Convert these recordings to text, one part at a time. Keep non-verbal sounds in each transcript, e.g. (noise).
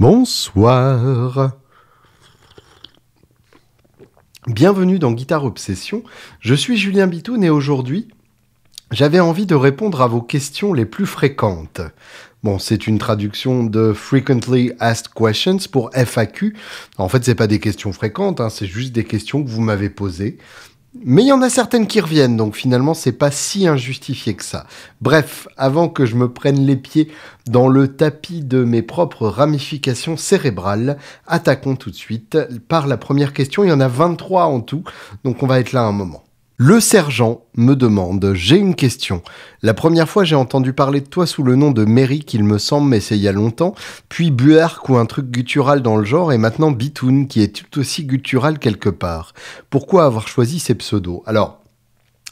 Bonsoir. Bienvenue dans Guitare Obsession. Je suis Julien Bitoun et aujourd'hui, j'avais envie de répondre à vos questions les plus fréquentes. Bon, c'est une traduction de Frequently Asked Questions pour FAQ. En fait, ce c'est pas des questions fréquentes, hein, c'est juste des questions que vous m'avez posées. Mais il y en a certaines qui reviennent, donc finalement c'est pas si injustifié que ça. Bref, avant que je me prenne les pieds dans le tapis de mes propres ramifications cérébrales, attaquons tout de suite par la première question. Il y en a 23 en tout, donc on va être là un moment. Le sergent me demande, j'ai une question. La première fois j'ai entendu parler de toi sous le nom de Mary, qu'il me semble, mais c'est il y a longtemps, puis Buark ou un truc guttural dans le genre, et maintenant Bitoun, qui est tout aussi guttural quelque part. Pourquoi avoir choisi ces pseudos Alors,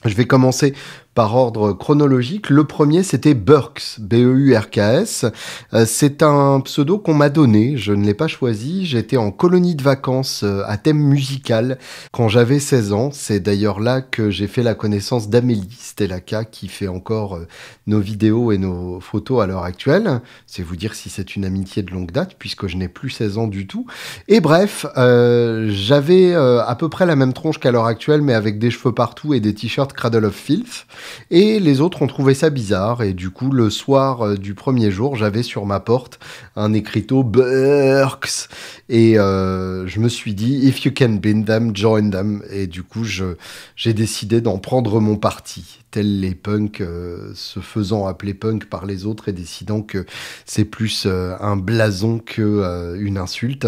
je vais commencer par ordre chronologique. Le premier, c'était Burks, B-E-U-R-K-S. E c'est un pseudo qu'on m'a donné, je ne l'ai pas choisi. J'étais en colonie de vacances euh, à thème musical quand j'avais 16 ans. C'est d'ailleurs là que j'ai fait la connaissance d'Amélie Stelaka qui fait encore euh, nos vidéos et nos photos à l'heure actuelle. C'est vous dire si c'est une amitié de longue date puisque je n'ai plus 16 ans du tout. Et bref, euh, j'avais à peu près la même tronche qu'à l'heure actuelle mais avec des cheveux partout et des t-shirts Cradle of Filth. Et les autres ont trouvé ça bizarre. Et du coup, le soir euh, du premier jour, j'avais sur ma porte un écriteau Burks. Et euh, je me suis dit, if you can bend them, join them. Et du coup, j'ai décidé d'en prendre mon parti tels les punks, euh, se faisant appeler punk par les autres et décidant que c'est plus euh, un blason que euh, une insulte.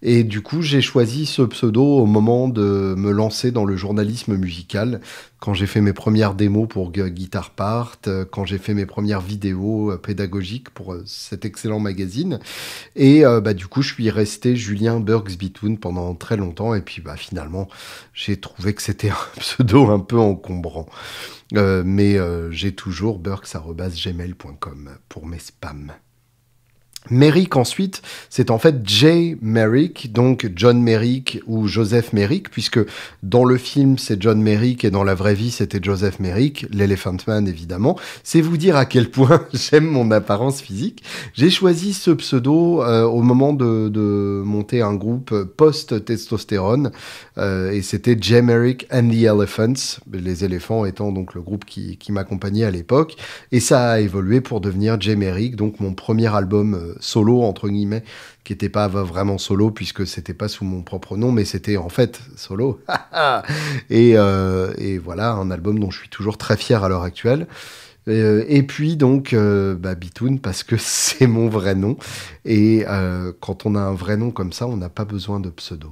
Et du coup, j'ai choisi ce pseudo au moment de me lancer dans le journalisme musical, quand j'ai fait mes premières démos pour Guitar Part, quand j'ai fait mes premières vidéos pédagogiques pour cet excellent magazine. Et bah, du coup, je suis resté Julien Burks Bitoon pendant très longtemps. Et puis bah, finalement, j'ai trouvé que c'était un (laughs) pseudo un peu encombrant. Euh, mais euh, j'ai toujours burks.gmail.com pour mes spams. Merrick ensuite, c'est en fait Jay Merrick, donc John Merrick ou Joseph Merrick, puisque dans le film c'est John Merrick et dans la vraie vie c'était Joseph Merrick, l'Elephant Man évidemment. C'est vous dire à quel point (laughs) j'aime mon apparence physique. J'ai choisi ce pseudo euh, au moment de, monter un groupe post-testostérone euh, et c'était Jay Merrick and the Elephants, les éléphants étant donc le groupe qui, qui m'accompagnait à l'époque. Et ça a évolué pour devenir Jay Merrick, donc mon premier album euh, solo, entre guillemets, qui n'était pas vraiment solo, puisque c'était pas sous mon propre nom, mais c'était en fait solo. (laughs) Euh, et, voilà, un album dont je suis toujours très fier à l'heure actuelle. Euh, et puis donc euh, bah, parce que (laughs) c'est mon vrai nom et euh, quand on a un vrai nom comme ça on n'a pas besoin de pseudo.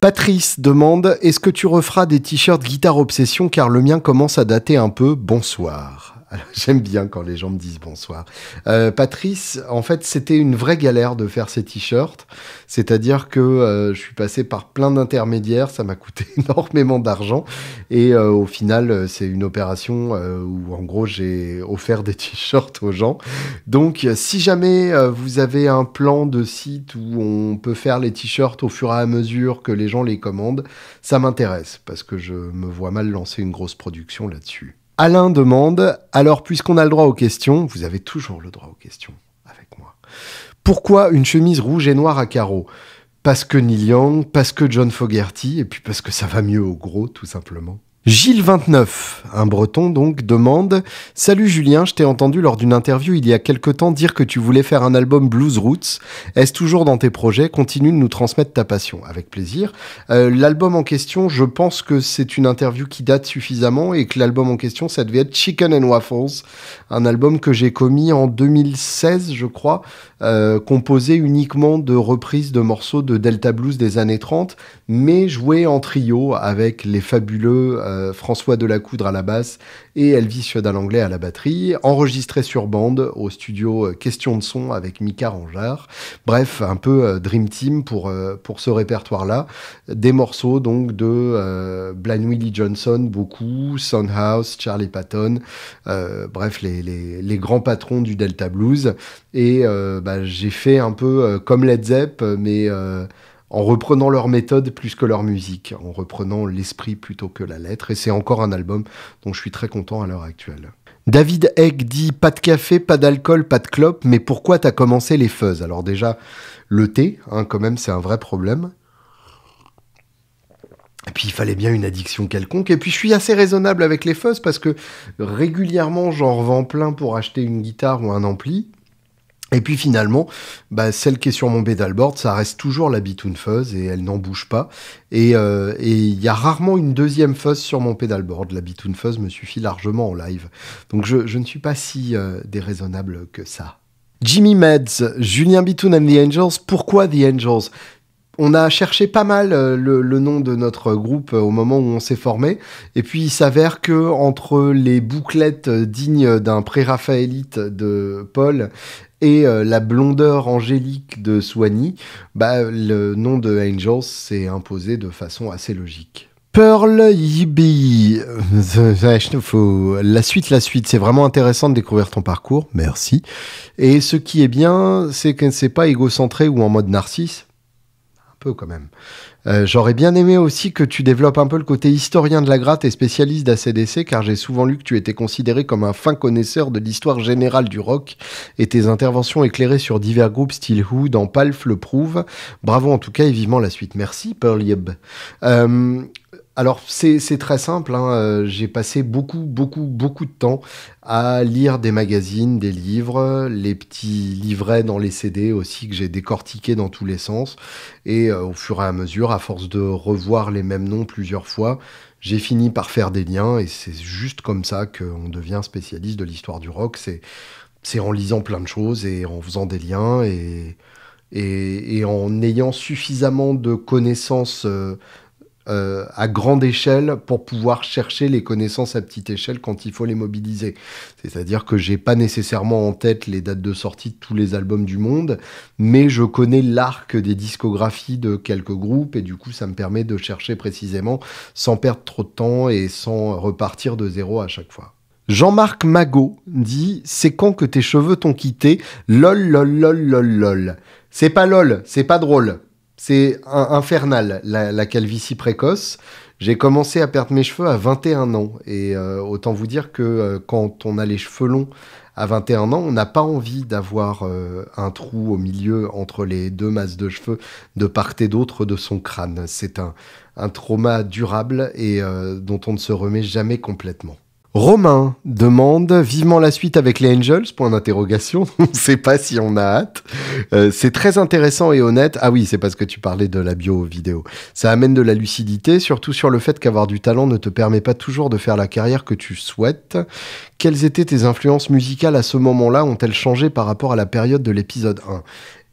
Patrice demande est-ce que tu referas des t-shirts guitare obsession car le mien commence à dater un peu bonsoir. (laughs) J'aime bien quand les gens me disent bonsoir. Euh, Patrice, en fait, c'était une vraie galère de faire ces t-shirts. C'est-à-dire que euh, je suis passé par plein d'intermédiaires, ça m'a coûté (laughs) énormément d'argent. Et euh, au final, euh, c'est une opération où, en gros, j'ai offert des t-shirts aux gens. Donc, si jamais vous avez un plan de site où on peut faire les t-shirts au fur et à mesure que les gens les commandent, ça m'intéresse parce que je me vois mal lancer une grosse production là-dessus. Alain demande Alors, puisqu'on a le droit aux questions, vous avez toujours le droit aux questions avec moi. Pourquoi une chemise rouge et noire à carreaux Parce que Neil Young, parce que John Fogerty, et puis parce que ça va mieux au gros, tout simplement. Gilles29, un breton donc, demande « Salut Julien, je t'ai entendu lors d'une interview il y a quelque temps dire que tu voulais faire un album Blues Roots. Est-ce toujours dans tes projets Continue de nous transmettre ta passion. » Avec plaisir. Euh, l'album en question, je pense que c'est une interview qui date suffisamment et que l'album en question, ça devait être Chicken and Waffles, un album que j'ai commis en 2016, je crois, euh, composé uniquement de reprises de morceaux de Delta Blues des années 30, mais joué en trio avec les fabuleux... Euh, euh, François Delacoudre à la basse et Elvis anglais à la batterie, enregistré sur bande au studio euh, Question de son avec Mika Rangard. Bref, un peu euh, Dream Team pour, pour ce répertoire-là. Des morceaux donc de Blind Willie Johnson, beaucoup, Sunhouse Charlie Patton, bref, les, grands patrons du Delta Blues. Et bah, j'ai fait un peu comme Led Zepp, mais en reprenant leur méthode plus que leur musique, en reprenant l'esprit plutôt que la lettre. Et c'est encore un album dont je suis très content à l'heure actuelle. David Egg dit pas de café, pas d'alcool, pas de clope, mais pourquoi t'as commencé les fuzz Alors déjà, le thé, hein, quand même, c'est un vrai problème. Et puis il fallait bien une addiction quelconque. Et puis je suis assez raisonnable avec les fuzz parce que régulièrement j'en revends plein pour acheter une guitare ou un ampli. Et puis finalement, bah, celle qui est sur mon pedalboard, ça reste toujours la bitoon fuzz et elle n'en bouge pas. Et euh, il y a rarement une deuxième fuzz sur mon pedalboard. La bitoon fuzz me suffit largement en live. Donc je, ne suis pas si euh, déraisonnable que ça. Jimmy Meds, Julien Bitoon and the Angels, pourquoi The Angels on a cherché pas mal euh, le, nom de notre groupe euh, au moment où on s'est formé, et puis il s'avère que entre les bouclettes euh, dignes d'un pré-raphaélite de Paul et la blondeur angélique de Swanny, bah, le nom de Angels s'est imposé de façon assez logique. Pearl Yibi, (laughs) la suite, la suite, c'est vraiment intéressant de découvrir ton parcours, merci. Et ce qui est bien, c'est que n'est pas égocentré ou en mode narcisse, quand même. Euh, j'aurais bien aimé aussi que tu développes un peu le côté historien de la gratte et spécialiste d'ACDC, car j'ai souvent lu que tu étais considéré comme un fin connaisseur de l'histoire générale du rock, et tes interventions éclairées sur divers groupes style Who dans Palf le prouvent. Bravo en tout cas et vivement la suite. Merci, Pearl euh, alors c'est très simple, hein, euh, j'ai passé beaucoup, beaucoup, beaucoup de temps à lire des magazines, des livres, les petits livrets dans les CD aussi que j'ai décortiqués dans tous les sens, et euh, au fur et à mesure, à force de revoir les mêmes noms plusieurs fois, j'ai fini par faire des liens, et c'est juste comme ça qu'on devient spécialiste de l'histoire du rock, c'est en lisant plein de choses et en faisant des liens, et, et, en ayant suffisamment de connaissances... Euh, euh, à grande échelle pour pouvoir chercher les connaissances à petite échelle quand il faut les mobiliser. C'est-à-dire que j'ai pas nécessairement en tête les dates de sortie de tous les albums du monde, mais je connais l'arc des discographies de quelques groupes et du coup ça me permet de chercher précisément sans perdre trop de temps et sans repartir de zéro à chaque fois. Jean-Marc Magot dit C'est quand que tes cheveux t'ont quitté Lol, lol, lol, lol, lol. C'est pas lol, c'est pas drôle. C'est infernal, la, la, calvitie précoce. J'ai commencé à perdre mes cheveux à 21 ans. Et euh, autant vous dire que euh, quand on a les cheveux longs à 21 ans, on n'a pas envie d'avoir euh, un trou au milieu entre les deux masses de cheveux de part et d'autre de son crâne. C'est un, un trauma durable et dont on ne se remet jamais complètement. Romain demande vivement la suite avec les Angels, (laughs) on ne sait pas si on a hâte. Euh, c'est très intéressant et honnête. Ah oui, c'est parce que tu parlais de la bio vidéo. Ça amène de la lucidité, surtout sur le fait qu'avoir du talent ne te permet pas toujours de faire la carrière que tu souhaites. Quelles étaient tes influences musicales à ce moment-là Ont-elles changé par rapport à la période de l'épisode 1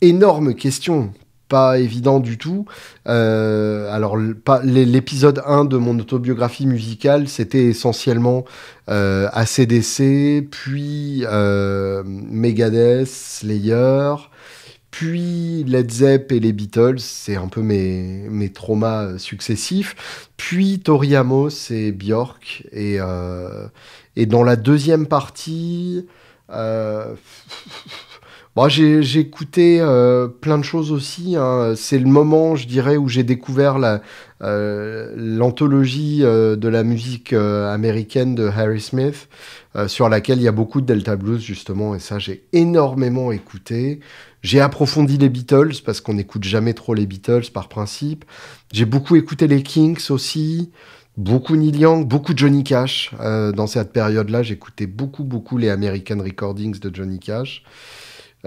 Énorme question pas évident du tout. Euh, alors, l'épisode 1 de mon autobiographie musicale, c'était essentiellement euh, ACDC, puis euh, Megadeth, Slayer, puis Led Zepp et les Beatles, c'est un peu mes, mes traumas euh, successifs, puis Tori Amos et Björk, et, et dans la deuxième partie... (laughs) moi j'ai écouté euh, plein de choses aussi. Hein. C'est le moment, je dirais, où j'ai découvert euh, l'anthologie la, euh, de la musique euh, américaine de Harry Smith, sur laquelle il y a beaucoup de Delta Blues, justement, et ça, j'ai énormément écouté. J'ai approfondi les Beatles, parce qu'on n'écoute jamais trop les Beatles par principe. J'ai beaucoup écouté les Kings aussi beaucoup Neil Young, beaucoup Johnny Cash. Euh, dans cette période-là, j'écoutais beaucoup, beaucoup les American Recordings de Johnny Cash.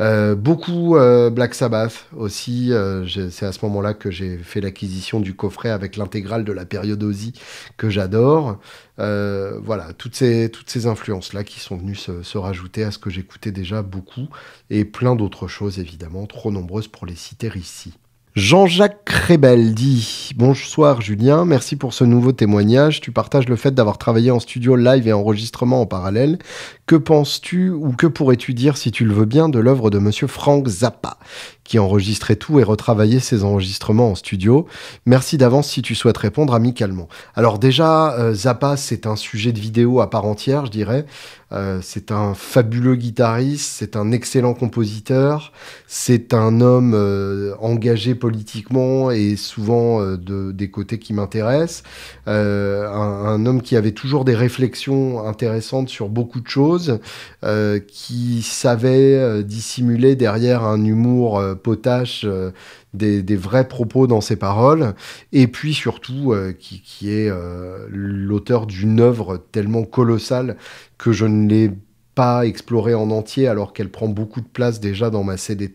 Euh, beaucoup euh, Black Sabbath aussi. Euh, c'est à ce moment-là que j'ai fait l'acquisition du coffret avec l'intégrale de la période Ozzy que j'adore. voilà, toutes ces, influences-là qui sont venues se, se rajouter à ce que j'écoutais déjà beaucoup et plein d'autres choses évidemment, trop nombreuses pour les citer ici. Jean-Jacques Crébel dit Bonsoir Julien, merci pour ce nouveau témoignage. Tu partages le fait d'avoir travaillé en studio live et enregistrement en parallèle, que penses-tu ou que pourrais-tu dire, si tu le veux bien, de l'œuvre de monsieur Frank Zappa, qui enregistrait tout et retravaillait ses enregistrements en studio Merci d'avance si tu souhaites répondre amicalement. Alors déjà, euh, Zappa, c'est un sujet de vidéo à part entière, je dirais. Euh, c'est un fabuleux guitariste, c'est un excellent compositeur, c'est un homme euh, engagé politiquement et souvent de, des côtés qui m'intéressent, un homme qui avait toujours des réflexions intéressantes sur beaucoup de choses euh, qui savait euh, dissimuler derrière un humour euh, potache des, vrais propos dans ses paroles, et puis surtout qui, qui, est l'auteur d'une œuvre tellement colossale que je ne l'ai pas explorée en entier alors qu'elle prend beaucoup de place déjà dans ma CD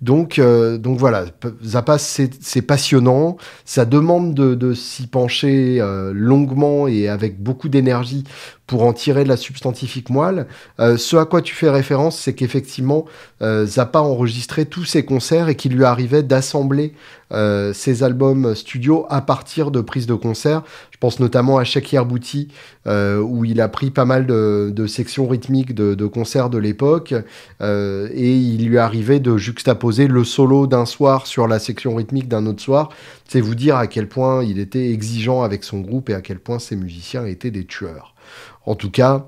Donc, euh, donc voilà, Zappa, c'est passionnant. Ça demande de, s'y pencher euh, longuement et avec beaucoup d'énergie pour en tirer de la substantifique moelle. Euh, ce à quoi tu fais référence, c'est qu'effectivement, Zappa enregistrait tous ses concerts et qu'il lui arrivait d'assembler ses euh, albums studio à partir de prises de concert. Je pense notamment à Shakir Bouti, euh, où il a pris pas mal de, sections rythmiques de, concerts de l'époque, euh, et il lui arrivait de juxtaposer le solo d'un soir sur la section rythmique d'un autre soir. C'est vous dire à quel point il était exigeant avec son groupe et à quel point ses musiciens étaient des tueurs. En tout cas,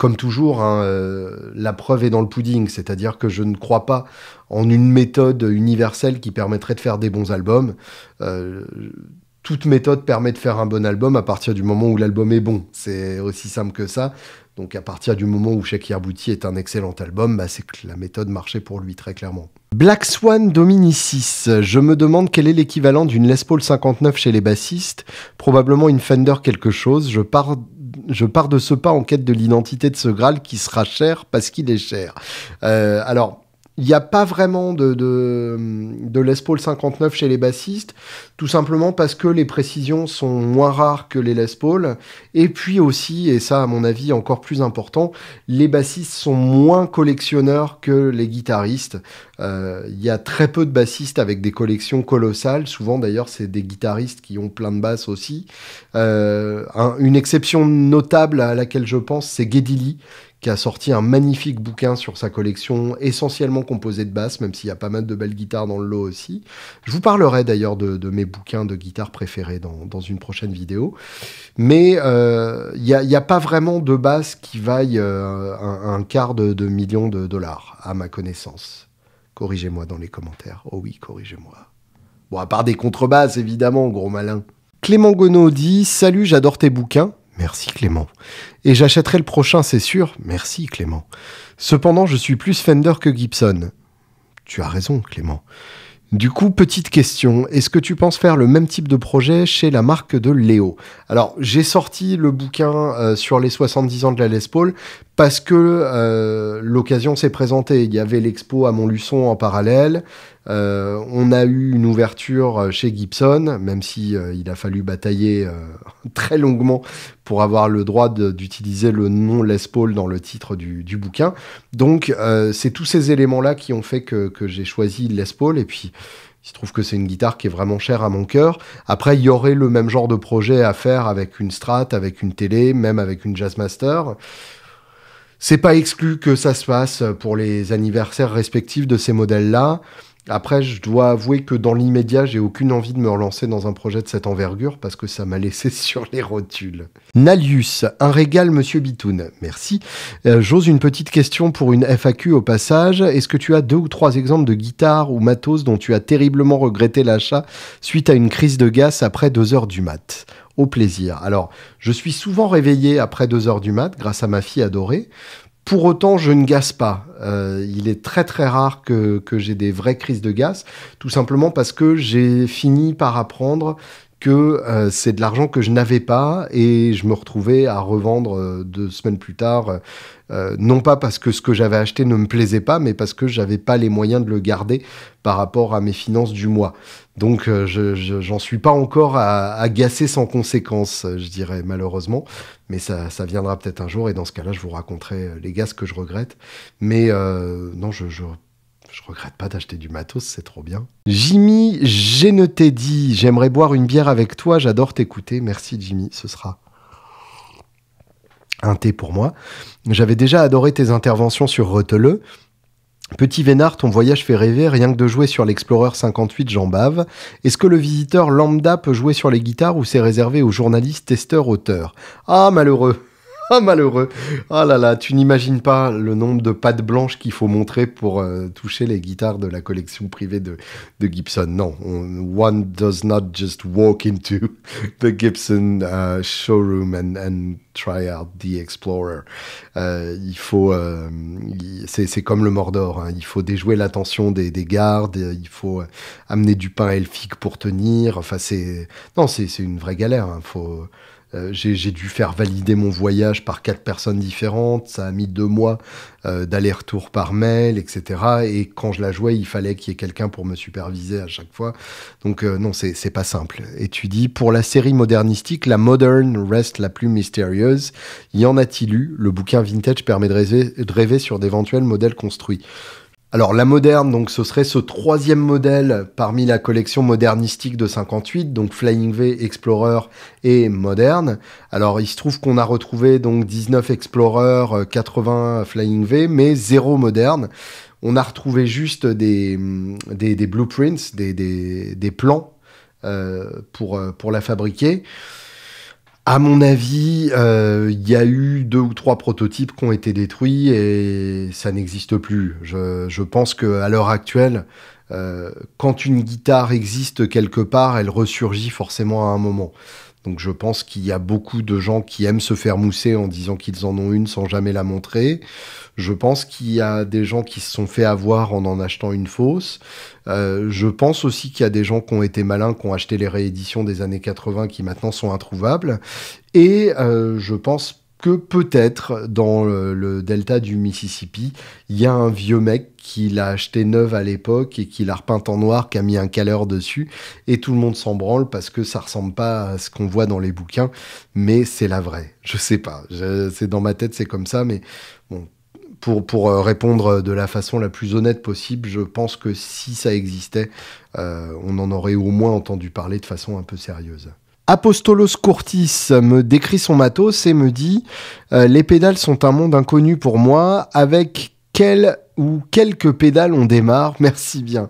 comme toujours, hein, euh, la preuve est dans le pudding, c'est-à-dire que je ne crois pas en une méthode universelle qui permettrait de faire des bons albums. Euh, toute méthode permet de faire un bon album à partir du moment où l'album est bon. C'est aussi simple que ça. Donc à partir du moment où Shakir Bouti est un excellent album, bah, c'est que la méthode marchait pour lui très clairement. Black Swan Dominicis. Je me demande quel est l'équivalent d'une Les Paul 59 chez les bassistes. Probablement une Fender quelque chose. Je pars je pars de ce pas en quête de l'identité de ce Graal qui sera cher parce qu'il est cher. Euh, alors, il n'y a pas vraiment de, de, Les Paul 59 chez les bassistes, tout simplement parce que les précisions sont moins rares que les Les Paul. Et puis aussi, et ça à mon avis encore plus important, les bassistes sont moins collectionneurs que les guitaristes. Euh, il y a très peu de bassistes avec des collections colossales. Souvent, d'ailleurs, c'est des guitaristes qui ont plein de basses aussi. Euh, une exception notable à laquelle je pense, c'est Geddy Lee, qui a sorti un magnifique bouquin sur sa collection, essentiellement composée de basses, même s'il y a pas mal de belles guitares dans le lot aussi. Je vous parlerai d'ailleurs de, mes bouquins de guitare préférés dans, une prochaine vidéo. Mais euh, il n'y a, pas vraiment de basses qui vaillent un, quart de, de million de dollars, à ma connaissance. Corrigez-moi dans les commentaires. Oh oui, corrigez-moi. Bon, à part des contrebasses, évidemment, gros malin. Clément Gonod dit Salut, j'adore tes bouquins. Merci Clément. Et j'achèterai le prochain, c'est sûr. Merci Clément. Cependant, je suis plus Fender que Gibson. Tu as raison Clément. Du coup, petite question, est-ce que tu penses faire le même type de projet chez la marque de Léo Alors, j'ai sorti le bouquin euh, sur les 70 ans de la Les Paul parce que euh, l'occasion s'est présentée. Il y avait l'expo à Montluçon en parallèle. Euh, on a eu une ouverture euh, chez Gibson, même si il a fallu batailler (laughs) très longuement pour avoir le droit d'utiliser le nom Les Paul dans le titre du, bouquin. Donc, c'est tous ces éléments-là qui ont fait que, que j'ai choisi Les Paul. Et puis, il se trouve que c'est une guitare qui est vraiment chère à mon cœur. Après, il y aurait le même genre de projet à faire avec une Strat, avec une télé, même avec une Jazzmaster. C'est pas exclu que ça se fasse pour les anniversaires respectifs de ces modèles-là. Après, je dois avouer que dans l'immédiat, j'ai aucune envie de me relancer dans un projet de cette envergure parce que ça m'a (laughs) laissé sur les rotules. Nalius, un régal, monsieur Bitoun. Merci. Euh, j'ose une petite question pour une FAQ au passage. Est-ce que tu as deux ou trois exemples de guitares ou matos dont tu as terriblement regretté l'achat suite à une crise de gaz après deux heures du mat au plaisir. Alors, je suis souvent réveillé après deux heures du mat grâce à ma fille adorée. Pour autant, je ne gasse pas. Euh, il est très très rare que, que j'ai des vraies crises de gaz, tout simplement parce que j'ai fini par apprendre que euh, c'est de l'argent que je n'avais pas et je me retrouvais à revendre euh, deux semaines plus tard, euh, non pas parce que ce que j'avais acheté ne me plaisait pas, mais parce que n'avais pas les moyens de le garder par rapport à mes finances du mois. Donc je j'en suis pas encore à, sans conséquence, je dirais malheureusement, mais ça, viendra peut-être un jour et dans ce cas-là je vous raconterai les gaz que je regrette. Mais non, je, je je regrette pas d'acheter du matos, c'est trop bien. Jimmy, je ne t'ai dit, j'aimerais boire une bière avec toi, j'adore t'écouter. Merci Jimmy, ce sera un thé pour moi. J'avais déjà adoré tes interventions sur Reteleux. Petit Vénard, ton voyage fait rêver, rien que de jouer sur l'Explorer 58, j'en bave. Est-ce que le visiteur lambda peut jouer sur les guitares ou c'est réservé aux journalistes, testeurs, auteurs Ah, malheureux (laughs) Ah, malheureux. Oh là là, tu n'imagines pas le nombre de pattes blanches qu'il faut montrer pour euh, toucher les guitares de la collection privée de, Gibson. Non, one does not just walk into (laughs) the Gibson euh, showroom and, and try out the Explorer. Euh, il faut, c'est comme le Mordor, hein. il faut déjouer l'attention des, gardes, il faut amener du pain elfique pour tenir. Enfin, c'est non, c'est une vraie galère. il hein. faut euh, j'ai dû faire valider mon voyage par quatre personnes différentes. Ça a mis deux mois euh, d'aller-retour par mail, etc. Et quand je la jouais, il fallait qu'il y ait quelqu'un pour me superviser à chaque fois. Donc euh, non, c'est pas simple. Et tu dis, pour la série modernistique, la modern reste la plus mystérieuse. Y en a-t-il eu Le bouquin vintage permet de rêver sur d'éventuels modèles construits. Alors la moderne, donc ce serait ce troisième modèle parmi la collection modernistique de 58, donc Flying V, Explorer et Moderne. Alors il se trouve qu'on a retrouvé donc 19 Explorer, 80 euh, Flying V, mais zéro moderne. On a retrouvé juste des, mm, des, blueprints, des, des plans euh, pour, euh, pour la fabriquer. À mon avis, euh, il y a eu deux ou trois prototypes qui ont été détruits et ça n'existe plus. Je, pense qu'à l'heure actuelle, euh, quand une guitare existe quelque part, elle ressurgit forcément à un moment. Donc je pense qu'il y a beaucoup de gens qui aiment se faire mousser en disant qu'ils en ont une sans jamais la montrer. Je pense qu'il y a des gens qui se sont fait avoir en en achetant une fausse. Euh, je pense aussi qu'il y a des gens qui ont été malins, qui ont acheté les rééditions des années 80 qui maintenant sont introuvables. Et euh, je pense que peut-être dans le, delta du Mississippi, il y a un vieux mec qui l'a acheté neuve à l'époque et qui l'a repeint en noir, qui a mis un caleur dessus, et tout le monde s'en branle parce que ça ressemble pas à ce qu'on voit dans les bouquins, mais c'est la vraie. Je sais pas, c'est dans ma tête, c'est comme ça, mais bon. Pour, pour euh, répondre de la façon la plus honnête possible, je pense que si ça existait, euh, on en aurait au moins entendu parler de façon un peu sérieuse. Apostolos Curtis me décrit son matos et me dit euh, Les pédales sont un monde inconnu pour moi, avec quelle ou quelques pédales on démarre (laughs) Merci bien.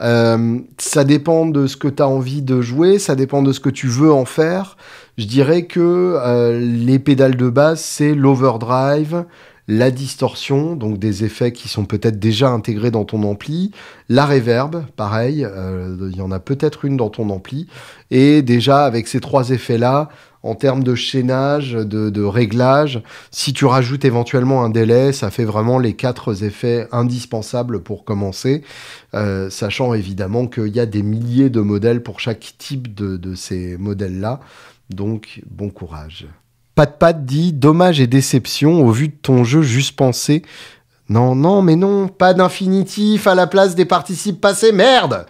Euh, ça dépend de ce que tu as envie de jouer, ça dépend de ce que tu veux en faire. Je dirais que euh, les pédales de base, c'est l'overdrive, la distorsion, donc des effets qui sont peut-être déjà intégrés dans ton ampli, la réverbe pareil, euh, il y en a peut-être une dans ton ampli, et déjà avec ces trois effets-là, en termes de chaînage, de, de, réglage. Si tu rajoutes éventuellement un délai, ça fait vraiment les quatre effets indispensables pour commencer, euh, sachant évidemment qu'il y a des milliers de modèles pour chaque type de ces modèles-là. Donc, bon courage. Pas de Pat dit dommage et déception au vu de ton jeu juste pensé. Non, non, mais non, pas d'infinitif à la place des participes passés, merde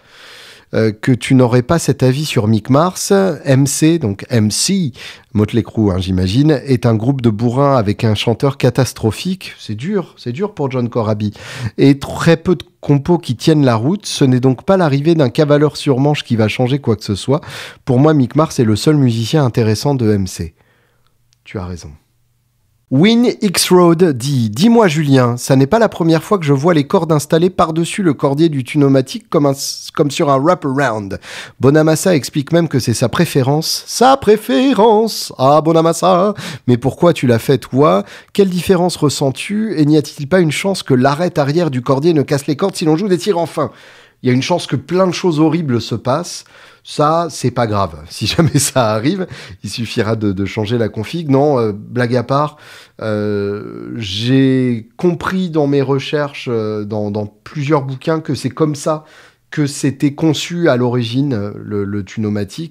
euh, que tu n'aurais pas cet avis sur Mick Mars. MC, donc MC, Motley Crue, hein, j'imagine, est un groupe de bourrins avec un chanteur catastrophique. C'est dur, c'est dur pour John Corabi. Et très peu de compos qui tiennent la route. Ce n'est donc pas l'arrivée d'un cavaleur sur manche qui va changer quoi que ce soit. Pour moi, Mick Mars est le seul musicien intéressant de MC tu as raison. Win X Road dit Dis-moi Julien, ça n'est pas la première fois que je vois les cordes installées par-dessus le cordier du tunomatique comme, comme sur un wraparound. Bonamassa explique même que c'est sa préférence. Sa préférence Ah Bonamassa Mais pourquoi tu l'as fait toi Quelle différence ressens-tu Et n'y a-t-il pas une chance que l'arête arrière du cordier ne casse les cordes si l'on joue des tirs enfin Il y a une chance que plein de choses horribles se passent. Ça, c'est pas grave. (laughs) Si jamais ça arrive, il suffira de, changer la config. Non, euh, blague à part, euh, j'ai compris dans mes recherches, euh, dans, plusieurs bouquins, que c'est comme ça que c'était conçu à l'origine, le, le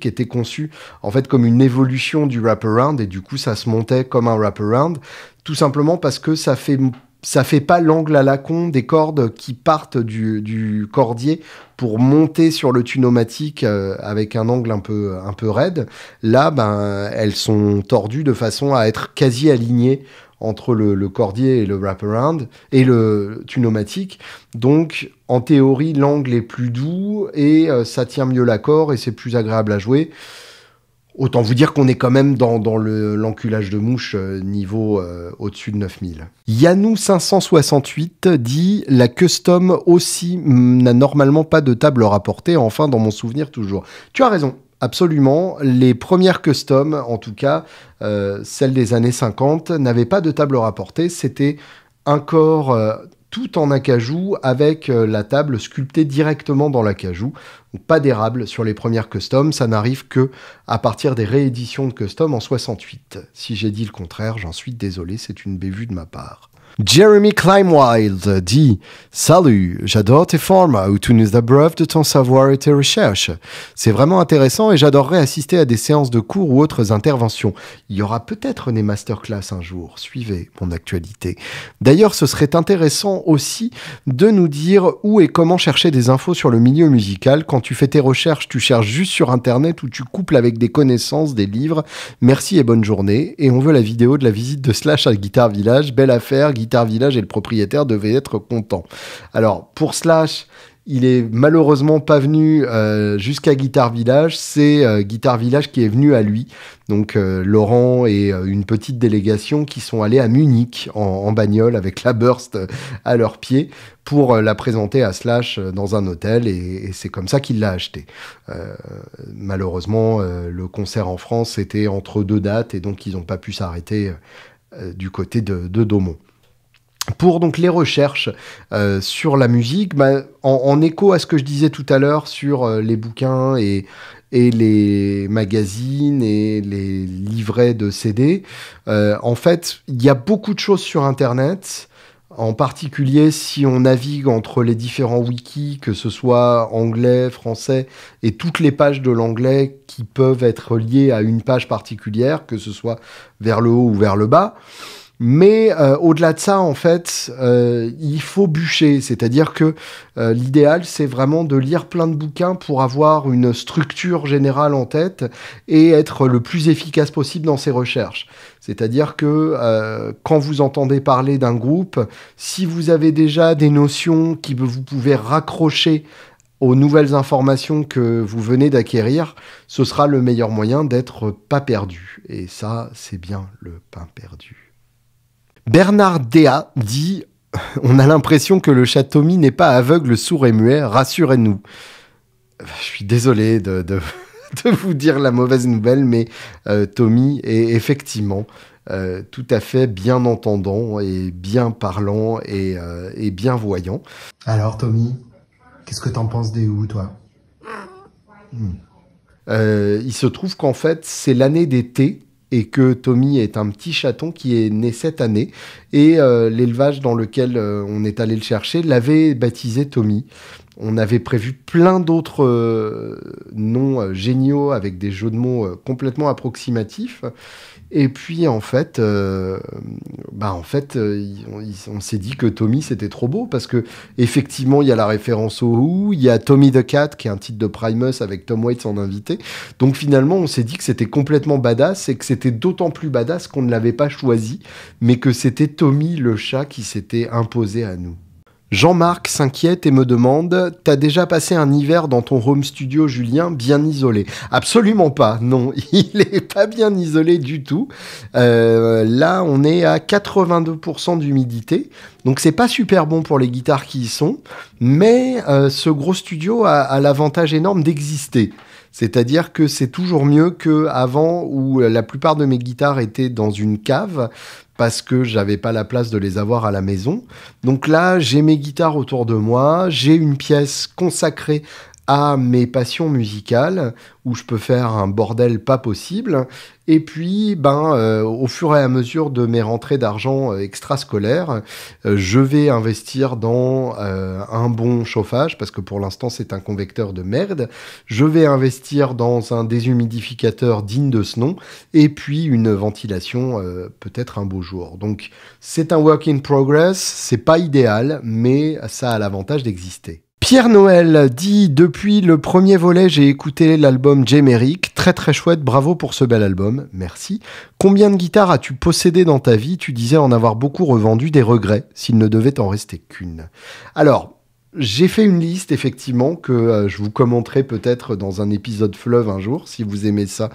était conçu en fait comme une évolution du wraparound et du coup ça se montait comme un wraparound, tout simplement parce que ça fait ça fait pas l'angle à la con des cordes qui partent du, du cordier pour monter sur le tunomatique euh, avec un angle un peu, un peu raide. Là, ben, elles sont tordues de façon à être quasi alignées entre le, le cordier et le wraparound et le tunomatique. Donc, en théorie, l'angle est plus doux et euh, ça tient mieux l'accord et c'est plus agréable à jouer. Autant vous dire qu'on est quand même dans, l'enculage de mouche euh, niveau euh, au-dessus de 9000. Yanou568 dit La custom aussi n'a normalement pas de table rapportée, enfin dans mon souvenir toujours. Tu as raison, Absolument. Les premières custom, en tout cas, euh, celles des années 50, n'avaient pas de table rapportée. C'était un corps tout en acajou avec euh, la table sculptée directement dans l'acajou. pas d'érable sur les premières customs, ça n'arrive que à partir des rééditions de custom en 68. Si j'ai dit le contraire, j'en suis désolé, c'est une bévue de ma part. Jeremy Climewild dit Salut, j'adore tes formats où tu nous abreuves de ton savoir et tes recherches. C'est vraiment intéressant et j'adorerais assister à des séances de cours ou autres interventions. Il y aura peut-être des masterclass un jour. Suivez mon actualité. D'ailleurs, ce serait intéressant aussi de nous dire où et comment chercher des infos sur le milieu musical. Quand tu fais tes recherches, tu cherches juste sur internet ou tu couples avec des connaissances, des livres. Merci et bonne journée. Et on veut la vidéo de la visite de Slash à Guitar Village. Belle affaire. Guitar Village et le propriétaire devaient être contents. Alors, pour Slash, il est malheureusement pas venu euh, jusqu'à Guitar Village, c'est euh, Guitar Village qui est venu à lui. Donc euh, Laurent et une petite délégation qui sont allés à Munich en, bagnole avec la Burst à leurs pieds pour la présenter à Slash dans un hôtel et, c'est comme ça qu'il l'a acheté. malheureusement, le concert en France était entre deux dates et donc ils n'ont pas pu s'arrêter du côté de, de Daumont pour donc les recherches euh, sur la musique, bah, en, écho à ce que je disais tout à l'heure sur euh, les bouquins et, les magazines et les livrets de CD, euh, en fait, il y a beaucoup de choses sur Internet. En particulier, si on navigue entre les différents wikis, que ce soit anglais, français, et toutes les pages de l'anglais qui peuvent être liées à une page particulière, que ce soit vers le haut ou vers le bas, mais euh, au-delà de ça, en fait, euh, il faut bûcher. C'est-à-dire que euh, l'idéal, c'est vraiment de lire plein de bouquins pour avoir une structure générale en tête et être le plus efficace possible dans ses recherches. C'est-à-dire que quand vous entendez parler d'un groupe, si vous avez déjà des notions qui vous pouvez raccrocher aux nouvelles informations que vous venez d'acquérir, ce sera le meilleur moyen d'être pas perdu. Et ça, c'est bien le pain perdu. Bernard Déa dit On a l'impression que le chat Tommy n'est pas aveugle, sourd et muet, rassurez-nous. Je suis désolé (laughs) de, vous dire la mauvaise nouvelle, mais euh, Tommy est effectivement euh, tout à fait bien entendant et bien parlant euh, et, bien voyant. Alors Tommy, qu'est-ce que t'en penses des ou toi hmm. Il se trouve qu'en fait, c'est l'année d'été et que Tommy est un petit chaton qui est né cette année et euh, l'élevage dans lequel euh, on est allé le chercher l'avait baptisé Tommy. On avait prévu plein d'autres euh, noms géniaux avec des jeux de mots complètement approximatifs. Et puis en fait, bah, en fait, on, s'est dit que Tommy c'était trop beau parce que effectivement il y a la référence au Who, il y a Tommy the Cat qui est un titre de Primus avec Tom Waits en invité. Donc finalement on s'est dit que c'était complètement badass et que c'était d'autant plus badass qu'on ne l'avait pas choisi, mais que c'était Tommy le chat qui s'était imposé à nous. Jean-Marc s'inquiète et me demande T'as déjà passé un hiver dans ton home studio, Julien, bien isolé Absolument pas, non, (laughs) il n'est pas bien isolé du tout. Euh, là, on est à 82% d'humidité, donc c'est pas super bon pour les guitares qui y sont, mais euh, ce gros studio a l'avantage énorme d'exister. C'est-à-dire que c'est toujours mieux que avant où la plupart de mes guitares étaient dans une cave parce que j'avais pas la place de les avoir à la maison. Donc là, j'ai mes guitares autour de moi, j'ai une pièce consacrée à mes passions musicales où je peux faire un bordel pas possible. Et puis, ben, euh, au fur et à mesure de mes rentrées d'argent euh, extrascolaires, euh, je vais investir dans un bon chauffage parce que pour l'instant c'est un convecteur de merde. Je vais investir dans un déshumidificateur digne de ce nom et puis une ventilation peut-être un beau jour. Donc c'est un work in progress, c'est pas idéal, mais ça a l'avantage d'exister. Pierre Noël dit Depuis le premier volet, j'ai écouté l'album Gemeric. Très très chouette, bravo pour ce bel album, merci. Combien de guitares as-tu possédé dans ta vie Tu disais en avoir beaucoup revendu, des regrets s'il ne devait en rester qu'une. Alors, j'ai fait une liste, effectivement, que euh, je vous commenterai peut-être dans un épisode fleuve un jour. Si vous aimez ça,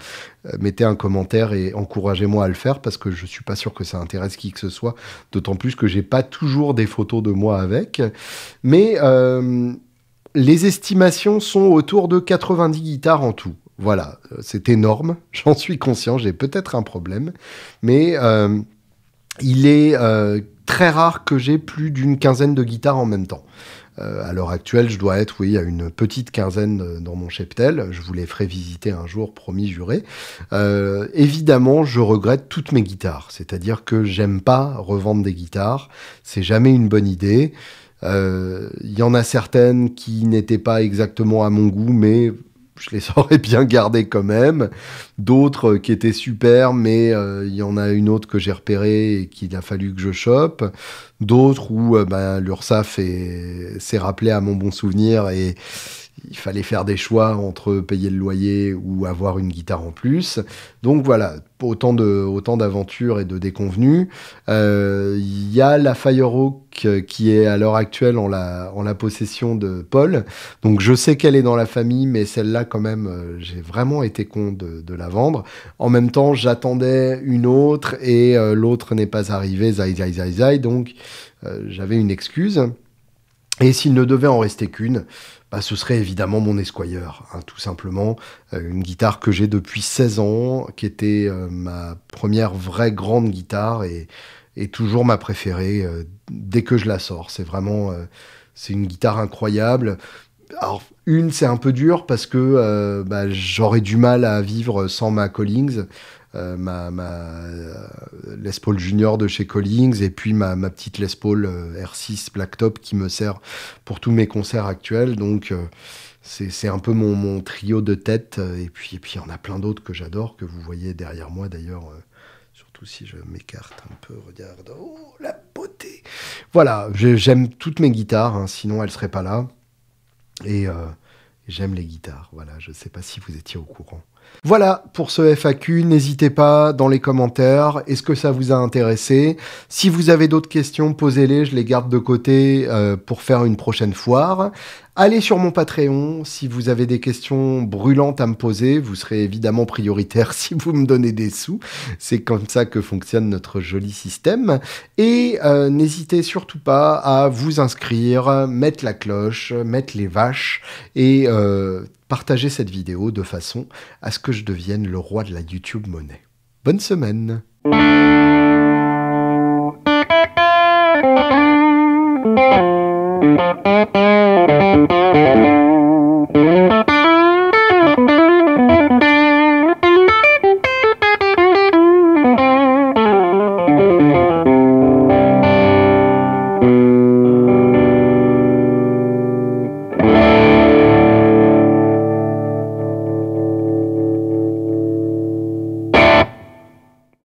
euh, mettez un commentaire et encouragez-moi à le faire parce que je ne suis pas sûr que ça intéresse qui que ce soit. D'autant plus que je n'ai pas toujours des photos de moi avec. Mais euh, les estimations sont autour de 90 guitares en tout. Voilà, c'est énorme. (laughs) J'en suis conscient, j'ai peut-être un problème. Mais il est très rare que j'ai plus d'une quinzaine de guitares en même temps. Euh, à l'heure actuelle, je dois être, oui, à une petite quinzaine euh, dans mon cheptel. Je vous les ferai visiter un jour, promis, juré. Euh, évidemment, je regrette toutes mes guitares. C'est-à-dire que j'aime pas revendre des guitares. C'est jamais une bonne idée. Il y en a certaines qui n'étaient pas exactement à mon goût, mais je les (laughs) aurais bien gardés quand même. D'autres euh, qui étaient super, mais euh, il y en a une autre que j'ai repérée et qu'il a fallu que je chope. D'autres où euh, ben, l'URSAF s'est rappelé à mon bon souvenir et, il fallait faire des choix entre payer le loyer ou avoir une guitare en plus. Donc voilà, autant de autant d'aventures et de déconvenues. Euh, il y a la Firehawk euh, qui est à l'heure actuelle en la en la possession de Paul. Donc je sais qu'elle est dans la famille, mais celle-là quand même, euh, j'ai vraiment été con de, la vendre. En même temps, j'attendais une autre et l'autre n'est pas arrivée. Donc j'avais une excuse. Et s'il ne devait en rester qu'une, bah, ce serait évidemment mon Esquire, hein, tout simplement. Euh, une guitare que j'ai depuis 16 ans, qui était euh, ma première vraie grande guitare et, toujours ma préférée euh, dès que je la sors. C'est vraiment... c'est une guitare incroyable. Alors, une, c'est un peu dur parce que bah, j'aurais du mal à vivre sans ma Collings. Euh, ma, ma euh, Les Paul Junior de chez Collings et puis ma, petite Les Paul euh, R6 Blacktop qui me sert pour tous mes concerts actuels. Donc c'est un peu mon, trio de tête. Et puis puis il y en a plein d'autres que j'adore, que vous voyez derrière moi d'ailleurs surtout si je m'écarte un peu, regarde, oh la beauté. Voilà, j'aime toutes mes guitares, hein, sinon elles seraient pas là. Et j'aime les guitares, voilà, je sais pas si vous étiez au courant. Voilà pour ce FAQ, n'hésitez pas dans les commentaires, est-ce que ça vous a intéressé Si vous avez d'autres questions, posez-les, je les garde de côté euh, pour faire une prochaine foire. Allez sur mon Patreon, si vous avez des questions brûlantes à me poser, vous serez évidemment prioritaire (laughs) si vous me donnez des sous. C'est comme ça que fonctionne notre joli système. Et euh, n'hésitez surtout pas à vous inscrire, mettre la cloche, mettre les vaches et... Euh, partagez cette vidéo de façon à ce que je devienne le roi de la YouTube monnaie. Bonne semaine